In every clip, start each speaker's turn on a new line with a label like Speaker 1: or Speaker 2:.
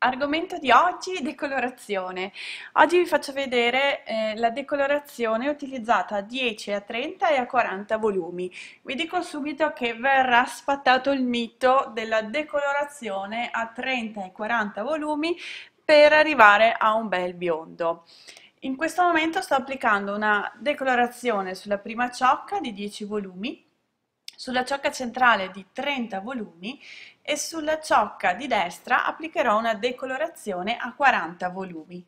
Speaker 1: Argomento di oggi, decolorazione. Oggi vi faccio vedere eh, la decolorazione utilizzata a 10, a 30 e a 40 volumi. Vi dico subito che verrà sfattato il mito della decolorazione a 30 e 40 volumi per arrivare a un bel biondo. In questo momento sto applicando una decolorazione sulla prima ciocca di 10 volumi sulla ciocca centrale di 30 volumi e sulla ciocca di destra applicherò una decolorazione a 40 volumi.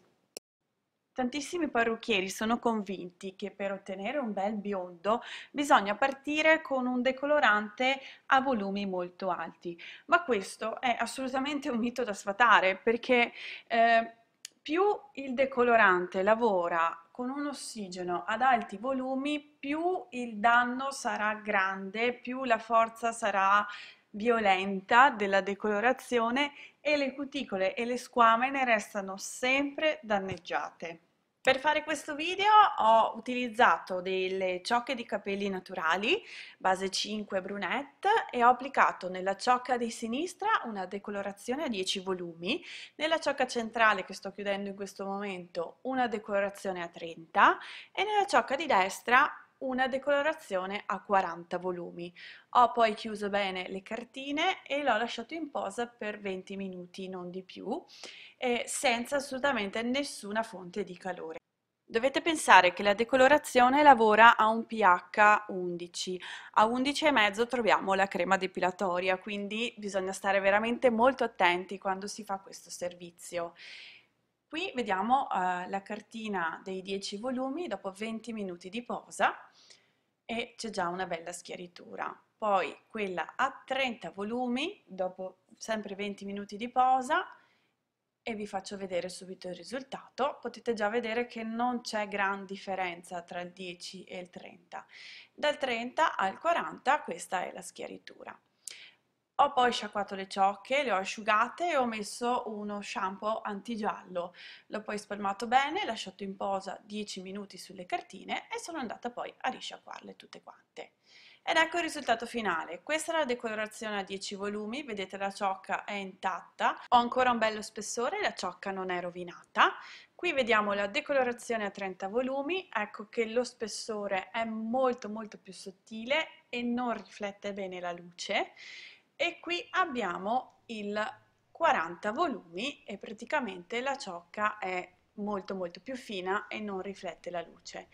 Speaker 1: Tantissimi parrucchieri sono convinti che per ottenere un bel biondo bisogna partire con un decolorante a volumi molto alti, ma questo è assolutamente un mito da sfatare perché eh, più il decolorante lavora con un ossigeno ad alti volumi, più il danno sarà grande, più la forza sarà violenta della decolorazione e le cuticole e le squame ne restano sempre danneggiate. Per fare questo video ho utilizzato delle ciocche di capelli naturali, base 5 brunette, e ho applicato nella ciocca di sinistra una decolorazione a 10 volumi, nella ciocca centrale che sto chiudendo in questo momento una decolorazione a 30 e nella ciocca di destra una decolorazione a 40 volumi. Ho poi chiuso bene le cartine e l'ho lasciato in posa per 20 minuti, non di più, eh, senza assolutamente nessuna fonte di calore. Dovete pensare che la decolorazione lavora a un pH 11, a 11,5 troviamo la crema depilatoria, quindi bisogna stare veramente molto attenti quando si fa questo servizio. Qui vediamo eh, la cartina dei 10 volumi dopo 20 minuti di posa e c'è già una bella schiaritura. Poi quella a 30 volumi dopo sempre 20 minuti di posa e vi faccio vedere subito il risultato. Potete già vedere che non c'è gran differenza tra il 10 e il 30. Dal 30 al 40 questa è la schiaritura. Ho poi sciacquato le ciocche, le ho asciugate e ho messo uno shampoo antigiallo. L'ho poi spalmato bene, lasciato in posa 10 minuti sulle cartine e sono andata poi a risciacquarle tutte quante. Ed ecco il risultato finale, questa è la decolorazione a 10 volumi, vedete la ciocca è intatta, ho ancora un bello spessore, la ciocca non è rovinata, qui vediamo la decolorazione a 30 volumi, ecco che lo spessore è molto molto più sottile e non riflette bene la luce, e qui abbiamo il 40 volumi e praticamente la ciocca è molto molto più fina e non riflette la luce.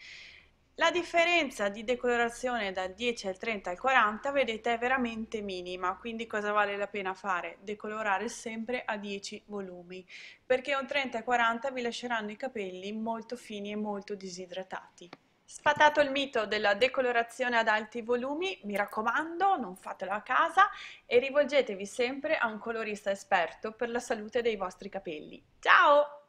Speaker 1: La differenza di decolorazione dal 10 al 30 al 40 vedete è veramente minima, quindi cosa vale la pena fare? Decolorare sempre a 10 volumi, perché un 30 e 40 vi lasceranno i capelli molto fini e molto disidratati. Sfatato il mito della decolorazione ad alti volumi, mi raccomando, non fatelo a casa e rivolgetevi sempre a un colorista esperto per la salute dei vostri capelli. Ciao!